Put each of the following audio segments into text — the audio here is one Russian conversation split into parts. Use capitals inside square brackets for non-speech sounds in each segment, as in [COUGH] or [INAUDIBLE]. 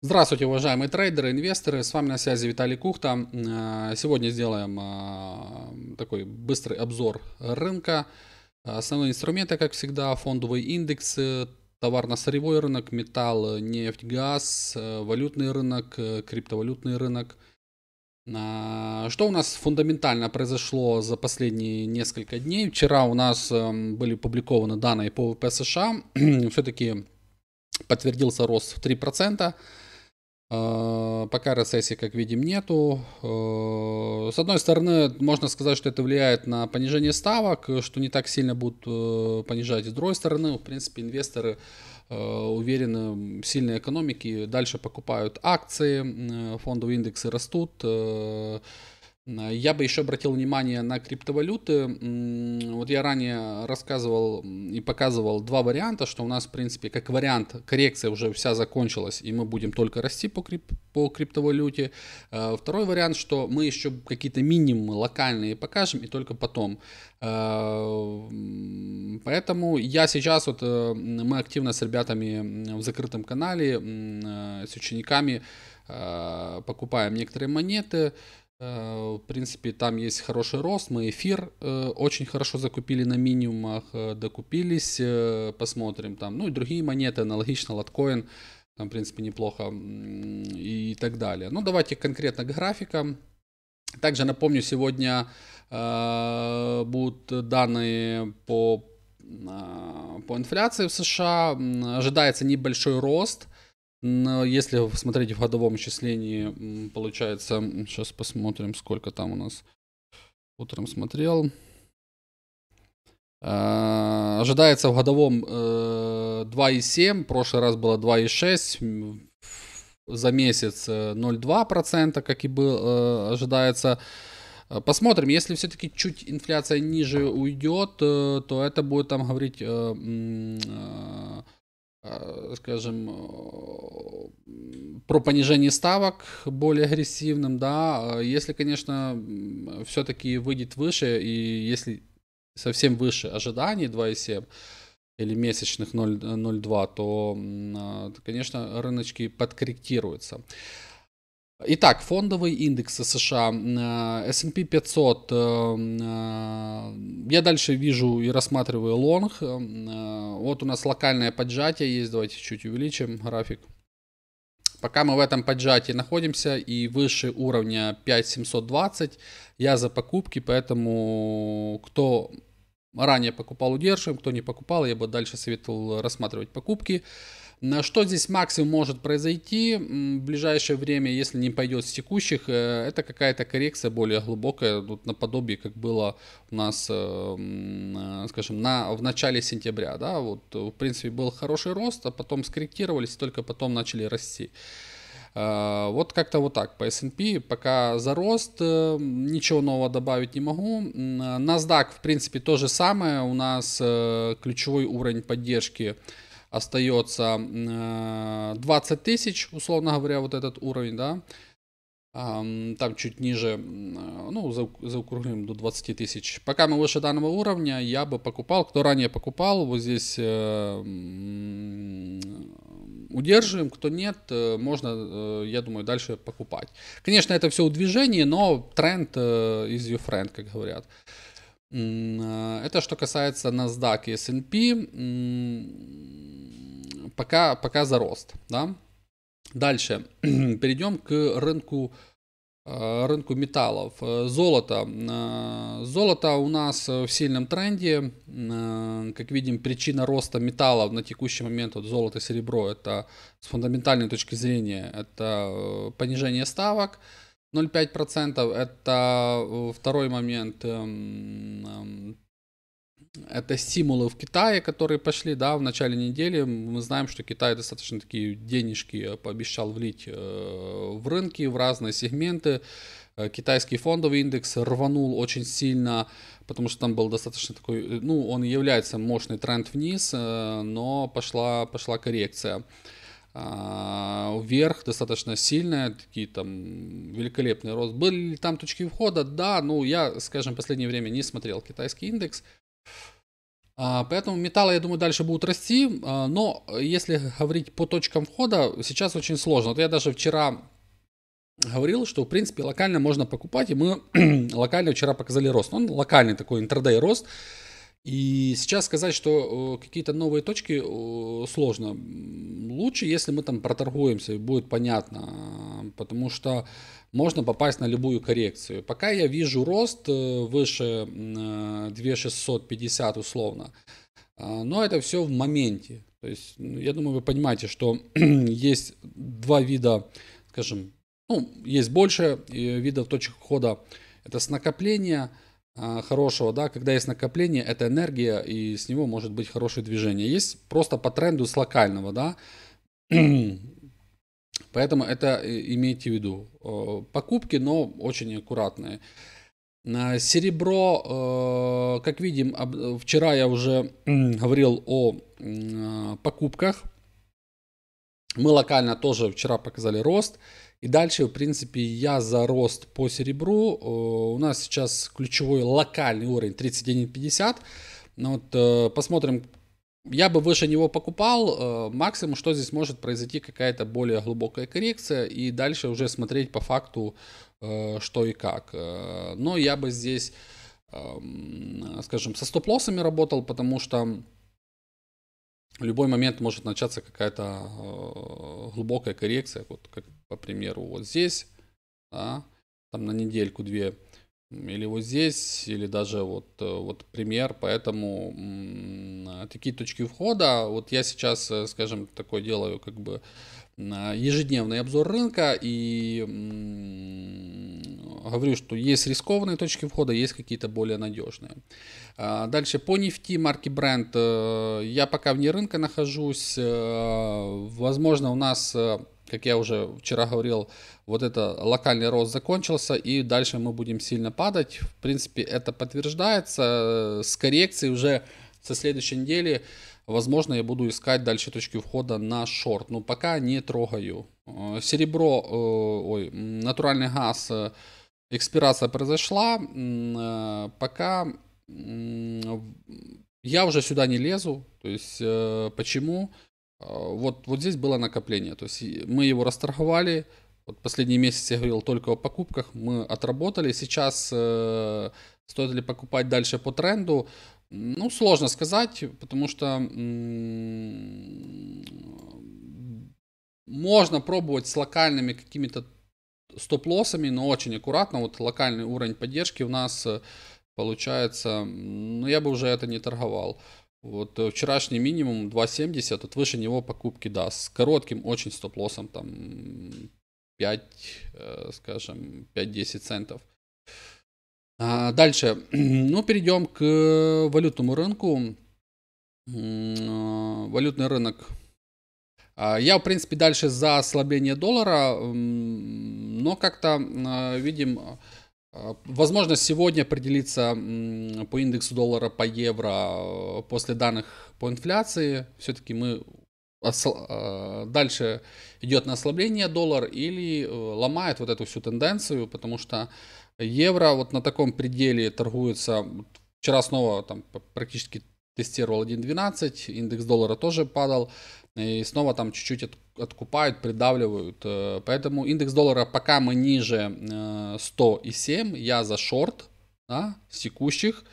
Здравствуйте, уважаемые трейдеры, инвесторы. С вами на связи Виталий Кухта. А, сегодня сделаем а, такой быстрый обзор рынка. Основные инструменты, как всегда, фондовые индексы, товарно-сырьевой рынок, металл, нефть, газ, э, валютный рынок, э, криптовалютный рынок. А, что у нас фундаментально произошло за последние несколько дней? Вчера у нас эм, были опубликованы данные по ВВП США. [CLEARS THROAT] Все-таки подтвердился рост в 3%. А, пока рецессии, как видим, нету. Э, с одной стороны, можно сказать, что это влияет на понижение ставок, что не так сильно будут э, понижать. С другой стороны, в принципе, инвесторы э, уверены в сильной экономике, дальше покупают акции, фондовые индексы растут. Э, я бы еще обратил внимание на криптовалюты. Вот я ранее рассказывал и показывал два варианта, что у нас, в принципе, как вариант, коррекция уже вся закончилась, и мы будем только расти по, крип по криптовалюте. Э, второй вариант, что мы еще какие-то минимумы локальные покажем, и только потом. Э, поэтому я сейчас, вот мы активно с ребятами в закрытом канале, с учениками покупаем некоторые монеты, Э, в принципе, там есть хороший рост. Мы эфир э, очень хорошо закупили на минимумах, э, докупились. Посмотрим там. Ну и другие монеты, аналогично лоткоин. Там, в принципе, неплохо и так далее. Ну, давайте конкретно к графикам. Также напомню, сегодня э, будут данные по, э, по инфляции в США. Ожидается небольшой рост но если вы смотрите в годовом числении, получается, сейчас посмотрим, сколько там у нас. Утром смотрел. А, ожидается в годовом э, 2,7, в прошлый раз было 2,6, за месяц 0,2%, э, как и был, э, ожидается. Э, посмотрим, если все-таки чуть инфляция ниже уйдет, то это будет там говорить... Э, скажем, э, про понижение ставок более агрессивным, да, э, если, конечно, все-таки выйдет выше, и если совсем выше ожиданий 2,7 или месячных 0,2, то, конечно, рыночки подкорректируются. Итак, фондовые индексы США, э, S&P 500, э, э, я дальше вижу и рассматриваю лонг, вот у нас локальное поджатие есть, давайте чуть увеличим график. Пока мы в этом поджатии находимся и выше уровня 5720, я за покупки, поэтому кто ранее покупал, удерживаем, кто не покупал, я бы дальше советовал рассматривать покупки. На э, что здесь максимум может произойти в ближайшее время, если не пойдет с текущих, э, это какая-то коррекция более глубокая, вот наподобие, как было у нас, э, скажем, на, в начале сентября. Да? Вот, в принципе, был хороший рост, а потом скорректировались, только потом начали расти. Вот как-то вот так по S&P пока за рост, ничего нового добавить не могу. NASDAQ в принципе то же самое, у нас ключевой уровень поддержки остается 20 э, тысяч, условно говоря, вот этот уровень, да, там чуть ниже, э, ну, заукруглим до 20 тысяч. Пока мы выше данного уровня, я бы покупал, кто ранее покупал, вот здесь э, удерживаем, кто нет, можно, я думаю, дальше покупать. Конечно, это все у движения, но тренд is your friend, как говорят. Это что касается NASDAQ и S&P пока, пока за рост. Да? Дальше [CLEARS THROAT] перейдем к рынку э, рынку металлов. Э, золото. Э, золото у нас в сильном тренде. Как видим, причина роста металлов на текущий момент, вот золото, серебро, это с фундаментальной точки зрения, это понижение ставок 0,5%. Это второй момент, эм, эм, это стимулы в Китае, которые пошли, да, в начале недели. Мы знаем, что Китай достаточно такие денежки пообещал влить э, в рынки, в разные сегменты. Э, китайский фондовый индекс рванул очень сильно, потому что там был достаточно такой, э, ну, он является мощный тренд вниз, но пошла, пошла коррекция а, вверх достаточно сильная, такие там великолепный рост. Были ли там точки входа? Да, ну я, скажем, в последнее время не смотрел китайский индекс, а, поэтому металлы, я думаю, дальше будут расти, а, но если говорить по точкам входа, сейчас очень сложно. Вот я даже вчера говорил, что, в принципе, локально можно покупать, и мы [CLEARS THROAT] локально вчера показали рост. Он локальный такой, интрадей рост. И сейчас сказать, что э, какие-то новые точки сложно. Лучше, если мы там проторгуемся и будет понятно, потому что можно попасть на любую коррекцию. Пока я вижу рост э, выше 2650 э, условно, а, но это все в моменте. То есть, я думаю, вы понимаете, что [CLEARS THROAT] есть два вида, скажем, ну, есть больше видов точек хода. Это с накопления – а, хорошего, да, когда есть накопление, это энергия, и с него может быть хорошее движение. Есть просто по тренду с локального, да, [CLEARS THROAT] поэтому это э, имейте в виду. Покупки, но очень аккуратные. Серебро, э, как видим, э, вчера я уже говорил о а, покупках – мы локально тоже вчера показали рост. И дальше, в принципе, я за рост по серебру. Э, у нас сейчас ключевой локальный уровень 39,50. Ну вот, э, посмотрим, я бы выше него покупал. Э, максимум, что здесь может произойти, какая-то более глубокая коррекция. И дальше уже смотреть по факту, что и как. Но я бы здесь, эм, скажем, со стоп-лоссами работал, потому что в любой момент может начаться какая-то э, глубокая коррекция, вот как, по примеру, вот здесь, да, там на недельку-две, или вот здесь, или даже вот, э, вот пример, поэтому такие точки входа, вот я сейчас, э, скажем, такое делаю, как бы ежедневный обзор рынка и говорю, что есть рискованные точки входа, есть какие-то более надежные. А, дальше по нефти марки бренд. Э, я пока вне рынка нахожусь. Э, возможно, у нас, э, как я уже вчера говорил, вот это локальный рост закончился, и дальше мы будем сильно падать. В принципе, это подтверждается. С коррекцией уже со следующей недели Возможно, я буду искать дальше точки входа на шорт. Но пока не трогаю. Э, серебро, э, ой, натуральный газ, э, экспирация произошла. Пока я уже сюда не лезу. То есть, почему? Вот, вот здесь было накопление. То есть, мы его расторговали. Вот последний месяц я говорил только о покупках. Мы отработали. Сейчас стоит ли покупать дальше по тренду? Ну, сложно сказать, потому что можно пробовать с локальными какими-то стоп-лоссами, но очень аккуратно. Вот локальный уровень поддержки у нас э, получается, ну, я бы уже это не торговал. Вот э, вчерашний минимум 2.70, вот выше него покупки, да, с коротким очень стоп-лоссом, там 5, э, скажем, 5-10 центов. А, дальше, [CLEARS THROAT] ну, перейдем к э, валютному рынку. А, валютный рынок. А, я, в принципе, дальше за ослабление доллара, но как-то видим, возможно, сегодня определиться по индексу доллара по евро э, после данных по инфляции. Все-таки мы дальше идет на ослабление доллар или э, ломает вот эту всю тенденцию, потому что Евро вот на таком пределе торгуется. Вчера снова там практически тестировал 1.12, индекс доллара тоже падал, э, и снова там чуть-чуть откупают, придавливают. Э, поэтому индекс доллара, пока мы ниже 100,7, э, я за шорт, да, с текущих.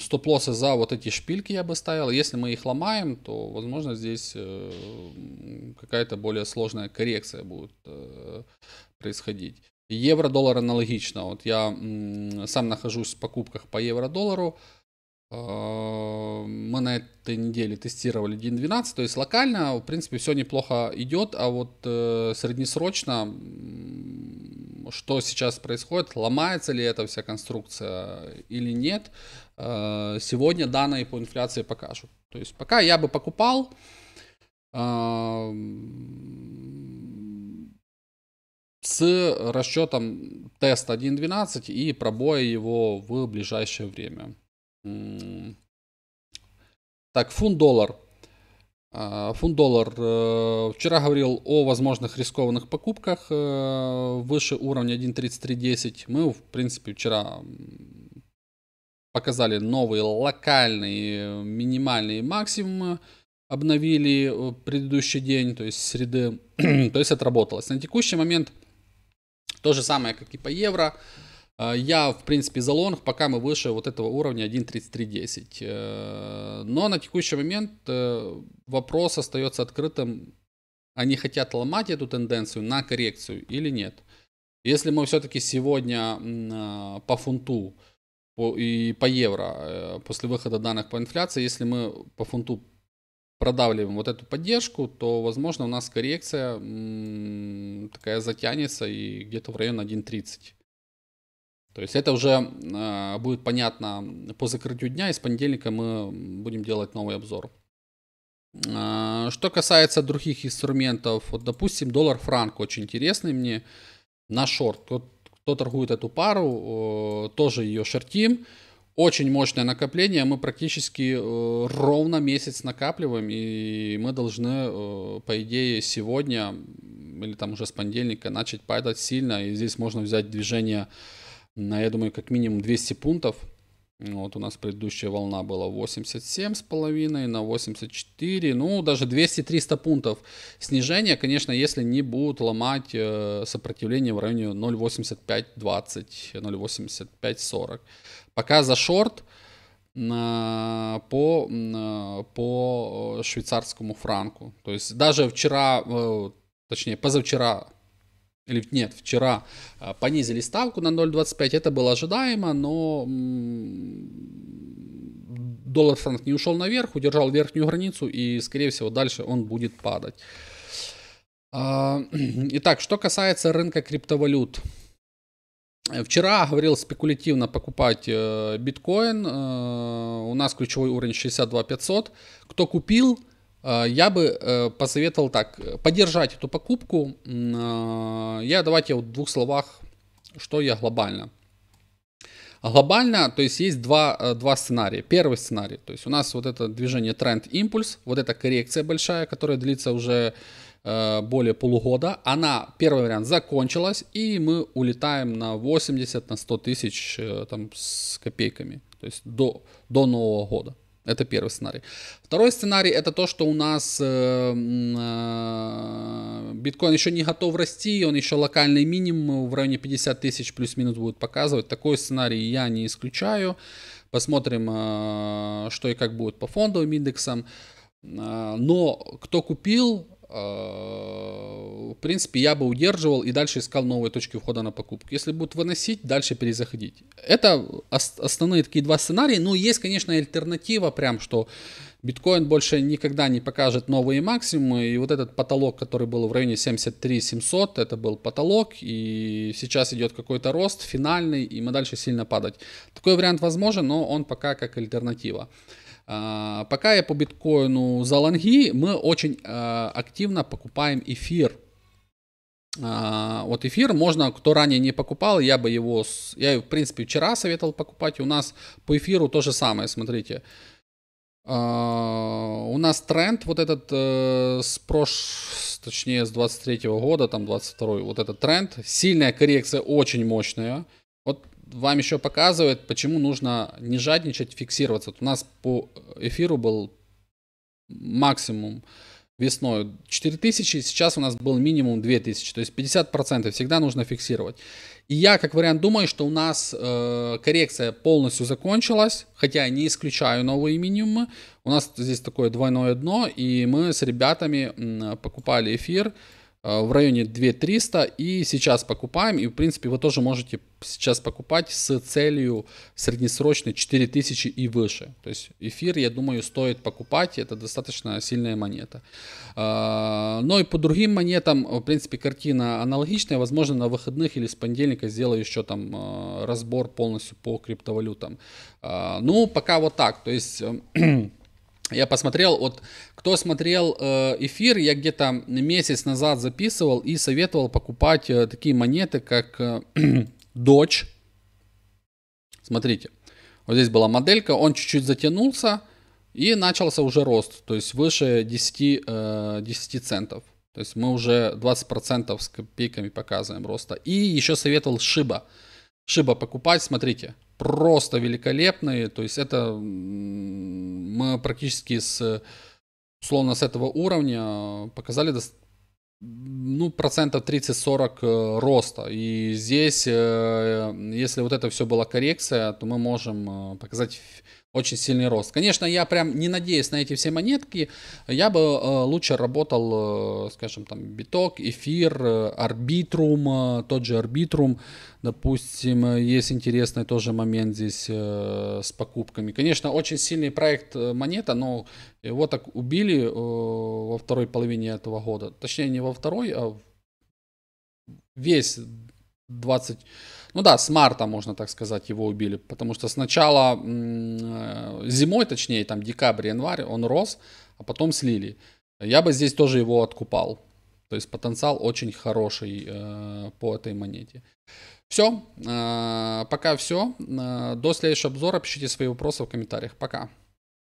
Стоп-лоссы за вот эти шпильки я бы ставил. Если мы их ломаем, то, возможно, здесь какая-то более сложная коррекция будет происходить. Евро-доллар аналогично. Вот я сам нахожусь в покупках по евро-доллару. Мы на этой неделе тестировали 1.12, то есть локально, в принципе, все неплохо идет, а вот среднесрочно, что сейчас происходит, ломается ли эта вся конструкция или нет, э, сегодня данные по инфляции покажут. То есть пока я бы покупал, э, с расчетом тест 1.12 и пробоя его в ближайшее время. Так, фунт-доллар. А, фунт-доллар. Э, вчера говорил о возможных рискованных покупках э, выше уровня 1.3310. Мы, в принципе, вчера показали новые локальные минимальные максимумы обновили э, предыдущий день, то есть среды, [CLEARS THROAT] то есть отработалось. На текущий момент то же самое, как и по евро. А, я, в принципе, за лонг, пока мы выше вот этого уровня 1.3310. Э, но на текущий момент э, вопрос остается открытым. Они хотят ломать эту тенденцию на коррекцию или нет? Если мы все-таки сегодня а, по фунту и по евро э, после выхода данных по инфляции, если мы по фунту продавливаем вот эту поддержку, то, возможно, у нас коррекция такая затянется и где-то в район 1.30. То есть это уже а, будет понятно по закрытию дня, и с понедельника мы будем делать новый обзор. А, что касается других инструментов, вот, допустим, доллар-франк очень интересный мне на шорт. Кто, кто торгует эту пару, тоже ее шортим очень мощное накопление, мы практически э, ровно месяц накапливаем, и мы должны, э, по идее, сегодня или там уже с понедельника начать падать сильно, и здесь можно взять движение на, я думаю, как минимум 200 пунктов, вот у нас предыдущая волна была 87,5 на 84, ну даже 200-300 пунктов снижения, конечно, если не будут ломать э, сопротивление в районе 0,8520, 0,8540. Пока за шорт по, по э, швейцарскому франку. То есть даже вчера, э, точнее позавчера или нет, вчера а, понизили ставку на 0,25, это было ожидаемо, но доллар франк не ушел наверх, удержал верхнюю границу и, скорее всего, дальше он будет падать. А, [CLEARS THROAT] итак, что касается рынка криптовалют. Вчера говорил спекулятивно покупать э, биткоин. Э, у нас ключевой уровень 62 500. Кто купил, Э, я бы э, посоветовал так, поддержать эту покупку. Э, я давайте в двух словах, что я глобально. Глобально, то есть есть два, два сценария. Первый сценарий, то есть у нас вот это движение тренд-импульс, вот эта коррекция большая, которая длится уже более полугода. Она, первый вариант, закончилась, и мы улетаем на 80, на 100 тысяч там с копейками, то есть до, до Нового года. Это первый сценарий. Второй сценарий это то, что у нас э, э, биткоин еще не готов расти, он еще локальный минимум в районе 50 тысяч плюс-минус будет показывать. Такой сценарий я не исключаю. Посмотрим, э, что и как будет по фондовым индексам. Но кто купил, Э, в принципе, я бы удерживал и дальше искал новые точки входа на покупку. Если будут выносить, дальше перезаходить. Это основные такие два сценария. но ну, есть, конечно, альтернатива, прям, что биткоин больше никогда не покажет новые максимумы. И вот этот потолок, который был в районе 73 700, это был потолок. И сейчас идет какой-то рост финальный, и мы дальше сильно падать. Такой вариант возможен, но он пока как альтернатива. А, пока я по биткоину за лонги, мы очень а, активно покупаем эфир. А, вот эфир можно, кто ранее не покупал, я бы его, я в принципе вчера советовал покупать. У нас по эфиру то же самое, смотрите. У нас тренд вот этот э, с прош, точнее с 23 года, там 22 вот этот тренд, сильная коррекция, очень мощная. Вот вам еще показывает, почему нужно не жадничать, а фиксироваться. Вот у нас по эфиру был максимум весной 4000, сейчас у нас был минимум 2000, то есть 50% всегда нужно фиксировать. И я, как вариант, думаю, что у нас э, коррекция полностью закончилась, хотя я не исключаю новые минимумы. У нас здесь такое двойное дно, и мы с ребятами э, покупали эфир, Э, в районе 2300 и сейчас покупаем. И в принципе вы тоже можете сейчас покупать с целью среднесрочной 4000 и выше. То есть эфир, я думаю, стоит покупать, это достаточно сильная монета. Э, но и по другим монетам, в принципе, картина аналогичная. Возможно, на выходных или с понедельника сделаю еще там э, разбор полностью по криптовалютам. Ну, пока вот так. То есть [CLEARS THROAT] Я посмотрел, вот кто смотрел э, эфир, я где-то месяц назад записывал и советовал покупать э, такие монеты, как Дочь. Э, [CLEARS THROAT] Смотрите, вот здесь была моделька, он чуть-чуть затянулся и начался уже рост, то есть выше 10, 10 центов. То есть мы уже 20% с копейками показываем роста. И еще советовал Шиба. Шиба покупать, смотрите, просто великолепные. То есть это мы практически с, условно с этого уровня показали ну, процентов 30-40 э, роста. И здесь, э, если вот это все была коррекция, то мы можем э, показать очень сильный рост. Конечно, я прям не надеюсь на эти все монетки, я бы э, лучше работал, э, скажем, там, биток, эфир, э, арбитрум, э, тот же арбитрум, допустим, э, есть интересный тоже момент здесь э, с покупками. Конечно, очень сильный проект э, монета, но его так убили э, во второй половине этого года. Точнее, не во второй, а весь 20... Ну да, с марта, можно так сказать, его убили, потому что сначала э, зимой, точнее, там декабрь, январь, он рос, а потом слили. Я бы здесь тоже его откупал. То есть потенциал очень хороший э, по этой монете. Все, э, пока все. Э, до следующего обзора пишите свои вопросы в комментариях. Пока.